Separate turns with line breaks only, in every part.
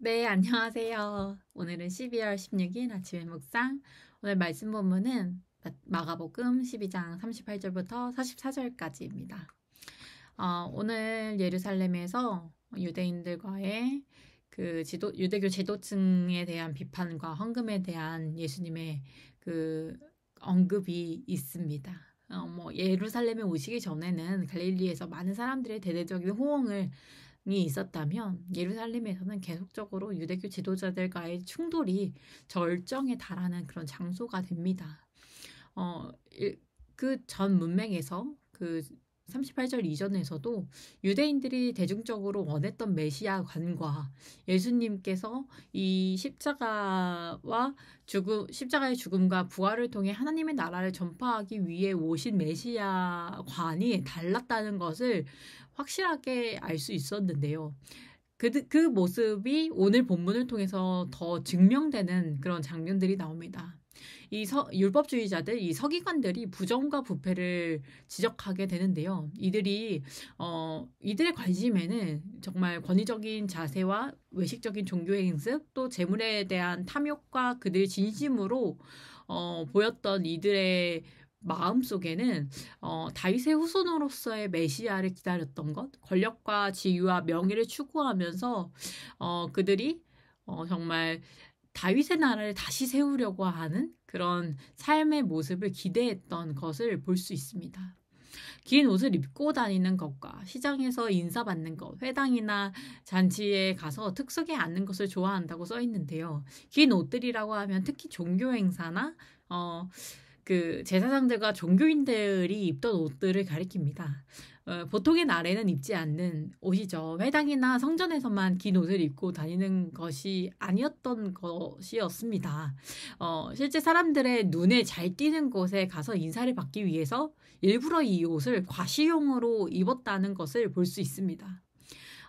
네, 안녕하세요. 오늘은 12월 16일 아침의 묵상. 오늘 말씀 본문은 마가복음 12장 38절부터 44절까지입니다. 어, 오늘 예루살렘에서 유대인들과의 그 지도, 유대교 지도층에 대한 비판과 헌금에 대한 예수님의 그 언급이 있습니다. 어, 뭐 예루살렘에 오시기 전에는 갈릴리에서 많은 사람들의 대대적인 호응을 이 있었다면 예루살렘에서는 계속적으로 유대교 지도자들과의 충돌이 절정에 달하는 그런 장소가 됩니다. 어, 그 전 문맹에서 그 38절 이전에서도 유대인들이 대중적으로 원했던 메시아관과 예수님께서 이 십자가와 죽음, 십자가의 죽음과 부활을 통해 하나님의 나라를 전파하기 위해 오신 메시아관이 달랐다는 것을 확실하게 알 수 있었는데요. 그, 그 모습이 오늘 본문을 통해서 더 증명되는 그런 장면들이 나옵니다. 이 서, 율법주의자들, 이 서기관들이 부정과 부패를 지적하게 되는데요. 이들이 어, 이들의 관심에는 정말 권위적인 자세와 외식적인 종교의 행습, 또 재물에 대한 탐욕과 그들 진심으로 어, 보였던 이들의 마음 속에는 어, 다윗의 후손으로서의 메시아를 기다렸던 것, 권력과 지위와 명예를 추구하면서 어, 그들이 어, 정말 다윗의 나라를 다시 세우려고 하는 그런 삶의 모습을 기대했던 것을 볼 수 있습니다. 긴 옷을 입고 다니는 것과 시장에서 인사받는 것, 회당이나 잔치에 가서 특석에 앉는 것을 좋아한다고 써 있는데요. 긴 옷들이라고 하면 특히 종교 행사나 어, 그 제사장들과 종교인들이 입던 옷들을 가리킵니다. 어, 보통의 날에는 입지 않는 옷이죠. 회당이나 성전에서만 긴 옷을 입고 다니는 것이 아니었던 것이었습니다. 어, 실제 사람들의 눈에 잘 띄는 곳에 가서 인사를 받기 위해서 일부러 이 옷을 과시용으로 입었다는 것을 볼 수 있습니다.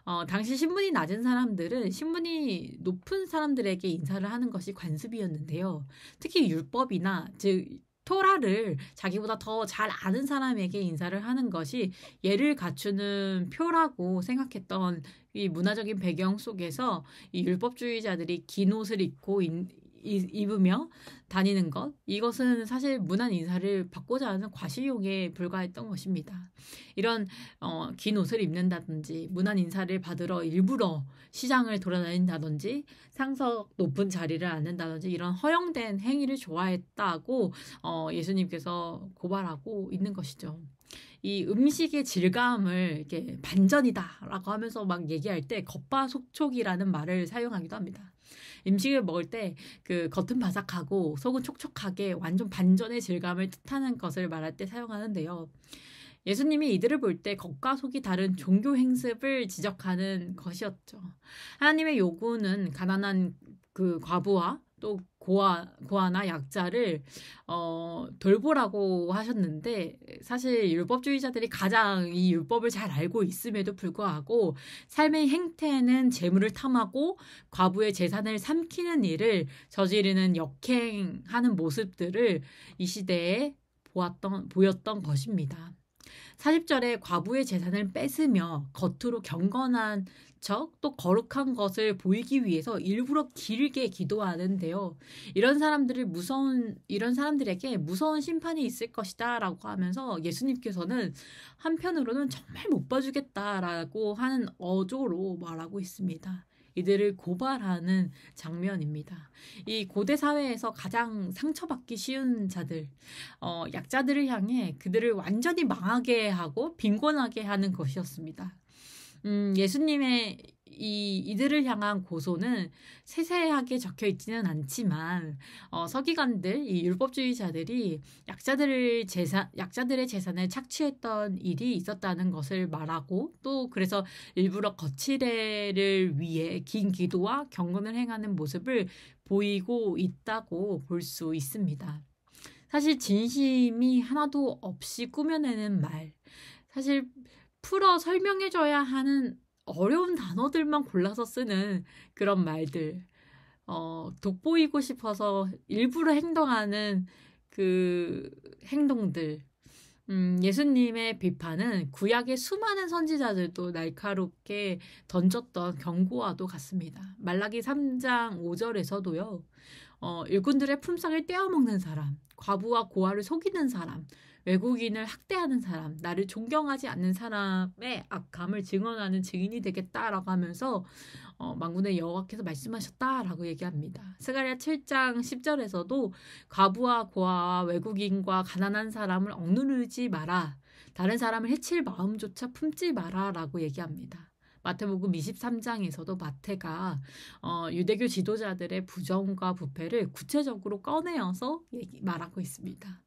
어, 당시 신분이 낮은 사람들은 신분이 높은 사람들에게 인사를 하는 것이 관습이었는데요. 특히 율법이나 즉 토라를 자기보다 더 잘 아는 사람에게 인사를 하는 것이 예를 갖추는 표라고 생각했던 이 문화적인 배경 속에서 이 율법주의자들이 긴 옷을 입고 입으며 다니는 것 이것은 사실 문안 인사를 받고자 하는 과시욕에 불과했던 것입니다. 이런 어, 긴 옷을 입는다든지 문안 인사를 받으러 일부러 시장을 돌아다닌다든지 상석 높은 자리를 앉는다든지 이런 허용된 행위를 좋아했다고 어, 예수님께서 고발하고 있는 것이죠. 이 음식의 질감을 이렇게 반전이다라고 하면서 막 얘기할 때 겉바 속촉이라는 말을 사용하기도 합니다. 음식을 먹을 때 그 겉은 바삭하고 속은 촉촉하게 완전 반전의 질감을 뜻하는 것을 말할 때 사용하는데요. 예수님이 이들을 볼 때 겉과 속이 다른 종교 행습을 지적하는 것이었죠. 하나님의 요구는 가난한 그 과부와 또 고아 고아나 약자를 어 돌보라고 하셨는데 사실 율법주의자들이 가장 이 율법을 잘 알고 있음에도 불구하고 삶의 행태는 재물을 탐하고 과부의 재산을 삼키는 일을 저지르는 역행하는 모습들을 이 시대에 보았던 보였던 것입니다. 40절에 과부의 재산을 뺏으며 겉으로 경건한 척 또 거룩한 것을 보이기 위해서 일부러 길게 기도하는데요. 이런 사람들을 무서운 이런 사람들에게 무서운 심판이 있을 것이다라고 하면서 예수님께서는 한편으로는 정말 못 봐주겠다라고 하는 어조로 말하고 있습니다. 이들을 고발하는 장면입니다. 이 고대 사회에서 가장 상처받기 쉬운 자들, 어, 약자들을 향해 그들을 완전히 망하게 하고 빈곤하게 하는 것이었습니다. 음, 예수님의 이 이들을 향한 고소는 세세하게 적혀 있지는 않지만 어, 서기관들 이 율법주의자들이 약자들을 재산 약자들의 재산을 착취했던 일이 있었다는 것을 말하고 또 그래서 일부러 거칠애를 위해 긴 기도와 경건을 행하는 모습을 보이고 있다고 볼 수 있습니다. 사실 진심이 하나도 없이 꾸며내는 말 사실 풀어 설명해줘야 하는 어려운 단어들만 골라서 쓰는 그런 말들, 어, 돋보이고 싶어서 일부러 행동하는 그 행동들. 음, 예수님의 비판은 구약의 수많은 선지자들도 날카롭게 던졌던 경고와도 같습니다. 말라기 3장 5절에서도요, 어, 일꾼들의 품상을 떼어먹는 사람, 과부와 고아를 속이는 사람, 외국인을 학대하는 사람, 나를 존경하지 않는 사람의 악감을 증언하는 증인이 되겠다라고 하면서 어, 망군의 여호와께서 말씀하셨다라고 얘기합니다. 스가랴 7장 10절에서도 과부와 고아와 외국인과 가난한 사람을 억누르지 마라. 다른 사람을 해칠 마음조차 품지 마라라고 얘기합니다. 마태복음 23장에서도 마태가 어, 유대교 지도자들의 부정과 부패를 구체적으로 꺼내어서 얘기, 말하고 있습니다.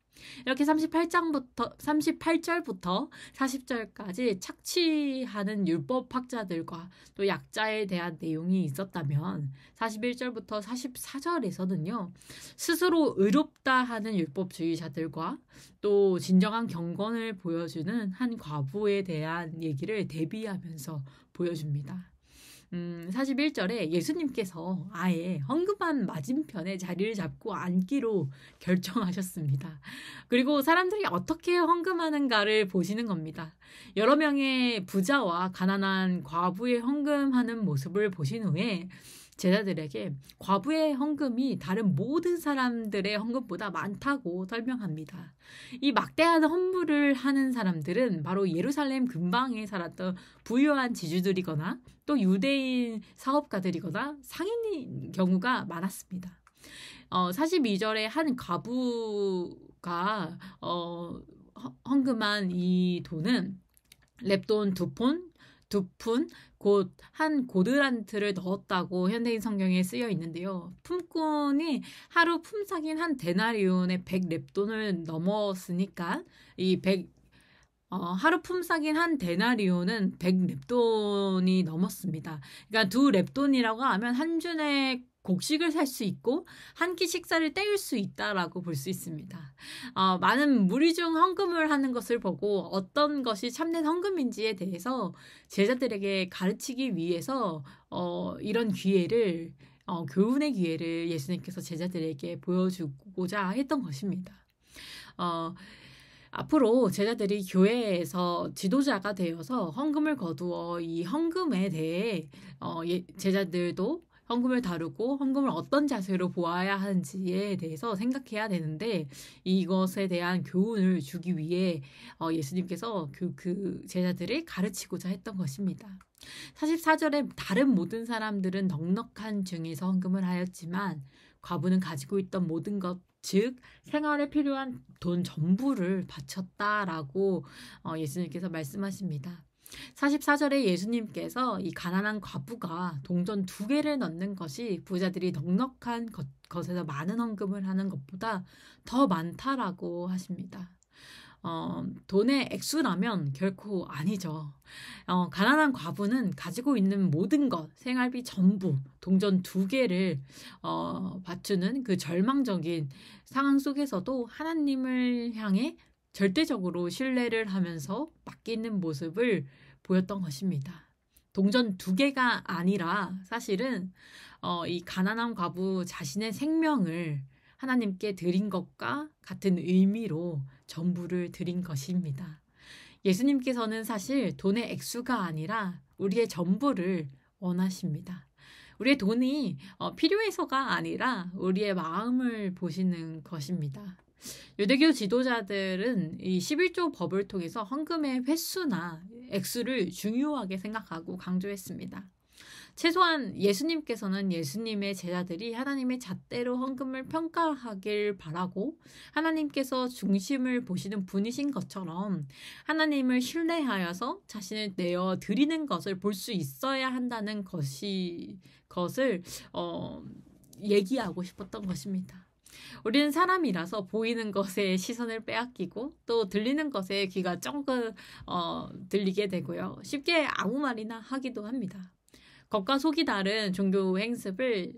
이렇게 38장부터 38절부터 40절까지 착취하는 율법 학자들과 또 약자에 대한 내용이 있었다면 41절부터 44절에서는요. 스스로 의롭다 하는 율법주의자들과 또 진정한 경건을 보여주는 한 과부에 대한 얘기를 대비하면서 보여줍니다. 음, 41절에 예수님께서 아예 헌금한 맞은편에 자리를 잡고 앉기로 결정하셨습니다. 그리고 사람들이 어떻게 헌금하는가를 보시는 겁니다. 여러 명의 부자와 가난한 과부의 헌금하는 모습을 보신 후에 제자들에게 과부의 헌금이 다른 모든 사람들의 헌금보다 많다고 설명합니다. 이 막대한 헌물을 하는 사람들은 바로 예루살렘 근방에 살았던 부유한 지주들이거나 또 유대인 사업가들이거나 상인인 경우가 많았습니다. 어, 42절에 한가부가 어, 헌금한 이 돈은 랩돈 두 푼, 두 푼, 곧 한 고드란트를 넣었다고 현대인 성경에 쓰여 있는데요. 품꾼이 하루 품삯인한 데나리온의 백 랩돈을 넘었으니까 이1 어, 하루 품삯인 한 데나리온은 100렙돈이 넘었습니다. 그러니까 두 렙돈이라고 하면 한 준의 곡식을 살 수 있고 한 끼 식사를 때울 수 있다라고 볼 수 있습니다. 어, 많은 무리 중 헌금을 하는 것을 보고 어떤 것이 참된 헌금인지에 대해서 제자들에게 가르치기 위해서 어, 이런 기회를 어, 교훈의 기회를 예수님께서 제자들에게 보여주고자 했던 것입니다. 어, 앞으로 제자들이 교회에서 지도자가 되어서 헌금을 거두어 이 헌금에 대해 어, 예, 제자들도 헌금을 다루고 헌금을 어떤 자세로 보아야 하는지에 대해서 생각해야 되는데 이것에 대한 교훈을 주기 위해 어, 예수님께서 그, 그 제자들을 가르치고자 했던 것입니다. 44절에 다른 모든 사람들은 넉넉한 중에서 헌금을 하였지만 과부는 가지고 있던 모든 것즉 생활에 필요한 돈 전부를 바쳤다라고 어, 예수님께서 말씀하십니다. 44절에 예수님께서 이 가난한 과부가 동전 두 개를 넣는 것이 부자들이 넉넉한 것, 것에서 많은 헌금을 하는 것보다 더 많다라고 하십니다. 어, 돈의 액수라면 결코 아니죠. 어, 가난한 과부는 가지고 있는 모든 것, 생활비 전부, 동전 두 개를 어, 바치는 그 절망적인 상황 속에서도 하나님을 향해 절대적으로 신뢰를 하면서 맡기는 모습을 보였던 것입니다. 동전 두 개가 아니라 사실은 어, 이 가난한 과부 자신의 생명을 하나님께 드린 것과 같은 의미로 전부를 드린 것입니다. 예수님께서는 사실 돈의 액수가 아니라 우리의 전부를 원하십니다. 우리의 돈이 어, 필요해서가 아니라 우리의 마음을 보시는 것입니다. 유대교 지도자들은 이 11조 법을 통해서 헌금의 횟수나 액수를 중요하게 생각하고 강조했습니다. 최소한 예수님께서는 예수님의 제자들이 하나님의 잣대로 헌금을 평가하길 바라고 하나님께서 중심을 보시는 분이신 것처럼 하나님을 신뢰하여서 자신을 내어 드리는 것을 볼 수 있어야 한다는 것이 것을 어 얘기하고 싶었던 것입니다. 우리는 사람이라서 보이는 것에 시선을 빼앗기고 또 들리는 것에 귀가 쩡긋 어, 들리게 되고요. 쉽게 아무 말이나 하기도 합니다. 겉과 속이 다른 종교 행습을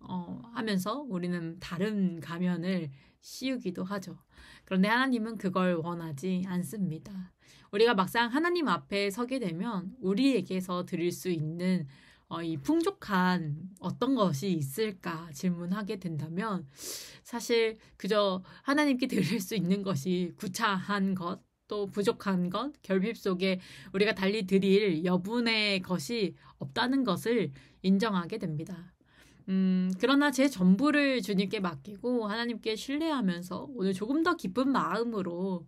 어, 하면서 우리는 다른 가면을 씌우기도 하죠. 그런데 하나님은 그걸 원하지 않습니다. 우리가 막상 하나님 앞에 서게 되면 우리에게서 드릴 수 있는 어, 이 풍족한 어떤 것이 있을까 질문하게 된다면 사실 그저 하나님께 드릴 수 있는 것이 구차한 것, 또 부족한 것, 결핍 속에 우리가 달리 드릴 여분의 것이 없다는 것을 인정하게 됩니다. 음, 그러나 제 전부를 주님께 맡기고 하나님께 신뢰하면서 오늘 조금 더 기쁜 마음으로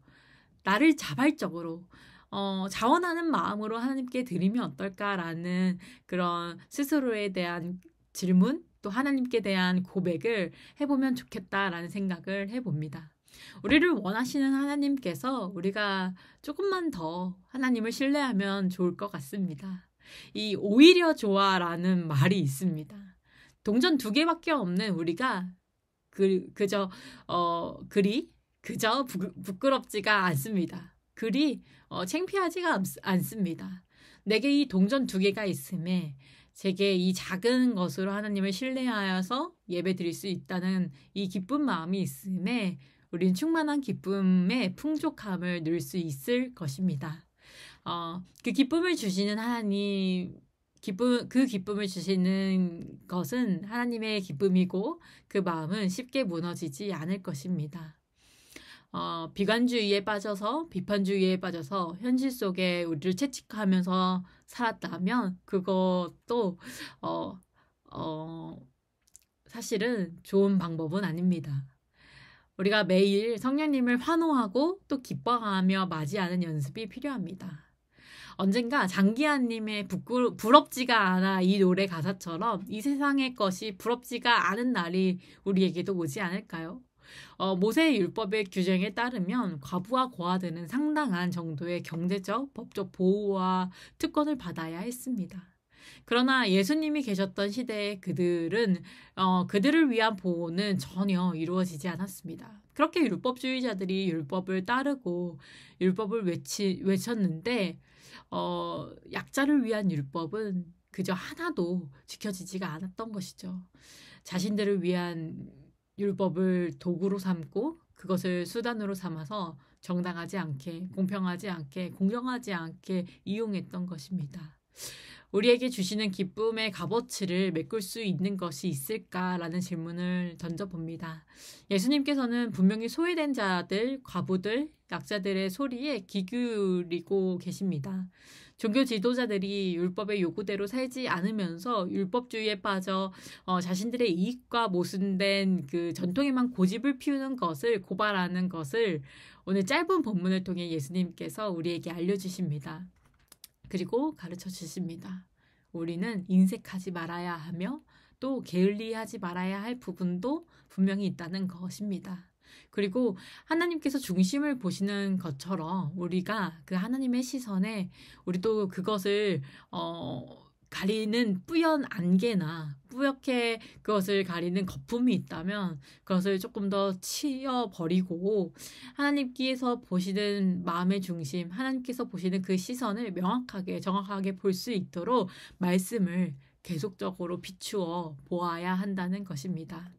나를 자발적으로 어, 자원하는 마음으로 하나님께 드리면 어떨까라는 그런 스스로에 대한 질문 또 하나님께 대한 고백을 해보면 좋겠다라는 생각을 해봅니다. 우리를 원하시는 하나님께서 우리가 조금만 더 하나님을 신뢰하면 좋을 것 같습니다. 이 오히려 좋아라는 말이 있습니다. 동전 두 개밖에 없는 우리가 그, 그저 어 글이 그저 부, 부끄럽지가 않습니다. 그리 어, 창피하지가 않습니다. 내게 이 동전 두 개가 있음에 제게 이 작은 것으로 하나님을 신뢰하여서 예배 드릴 수 있다는 이 기쁜 마음이 있음에 우린 충만한 기쁨의 풍족함을 누릴 수 있을 것입니다. 어, 그 기쁨을 주시는 하나님, 기쁨, 그 기쁨을 주시는 것은 하나님의 기쁨이고 그 마음은 쉽게 무너지지 않을 것입니다. 어, 비관주의에 빠져서 비판주의에 빠져서 현실 속에 우리를 채찍하면서 살았다면 그것도 어, 어, 사실은 좋은 방법은 아닙니다. 우리가 매일 성령님을 환호하고 또 기뻐하며 맞이하는 연습이 필요합니다. 언젠가 장기하님의 부끄러, 부럽지가 않아 이 노래 가사처럼 이 세상의 것이 부럽지가 않은 날이 우리에게도 오지 않을까요? 어, 모세의 율법의 규정에 따르면 과부와 고아들은 상당한 정도의 경제적, 법적 보호와 특권을 받아야 했습니다. 그러나 예수님이 계셨던 시대의 그들은 어, 그들을 위한 보호는 전혀 이루어지지 않았습니다. 그렇게 율법주의자들이 율법을 따르고 율법을 외치, 외쳤는데 어, 약자를 위한 율법은 그저 하나도 지켜지지가 않았던 것이죠. 자신들을 위한 율법을 도구로 삼고 그것을 수단으로 삼아서 정당하지 않게, 공평하지 않게, 공정하지 않게 이용했던 것입니다. 우리에게 주시는 기쁨의 값어치를 메꿀 수 있는 것이 있을까라는 질문을 던져봅니다. 예수님께서는 분명히 소외된 자들, 과부들, 약자들의 소리에 귀 기울이고 계십니다. 종교 지도자들이 율법의 요구대로 살지 않으면서 율법주의에 빠져 어, 자신들의 이익과 모순된 그 전통에만 고집을 피우는 것을 고발하는 것을 오늘 짧은 본문을 통해 예수님께서 우리에게 알려주십니다. 그리고 가르쳐 주십니다. 우리는 인색하지 말아야 하며 또 게을리하지 말아야 할 부분도 분명히 있다는 것입니다. 그리고 하나님께서 중심을 보시는 것처럼 우리가 그 하나님의 시선에 우리도 그것을 어 가리는 뿌연 안개나 뿌옇게 그것을 가리는 거품이 있다면 그것을 조금 더치여 버리고 하나님께서 보시는 마음의 중심, 하나님께서 보시는 그 시선을 명확하게 정확하게 볼 수 있도록 말씀을 계속적으로 비추어 보아야 한다는 것입니다.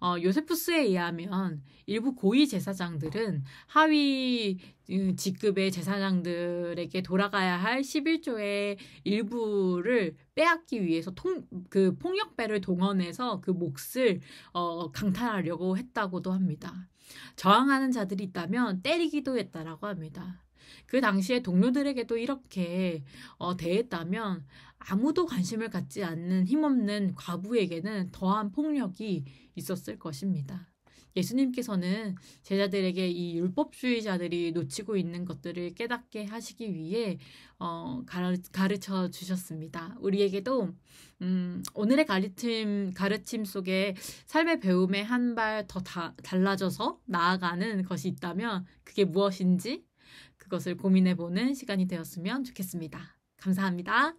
어, 요세푸스에 의하면 일부 고위 제사장들은 하위 음, 직급의 제사장들에게 돌아가야 할 11조의 일부를 빼앗기 위해서 통, 그 폭력배를 동원해서 그 몫을 어, 강탈하려고 했다고도 합니다. 저항하는 자들이 있다면 때리기도 했다라고 합니다. 그 당시에 동료들에게도 이렇게 어, 대했다면 아무도 관심을 갖지 않는 힘없는 과부에게는 더한 폭력이 있었을 것입니다. 예수님께서는 제자들에게 이 율법주의자들이 놓치고 있는 것들을 깨닫게 하시기 위해 어, 가르쳐 주셨습니다. 우리에게도 음, 오늘의 가르침 가르침 속에 삶의 배움에 한 발 더 달라져서 나아가는 것이 있다면 그게 무엇인지 그것을 고민해 보는 시간이 되었으면 좋겠습니다. 감사합니다.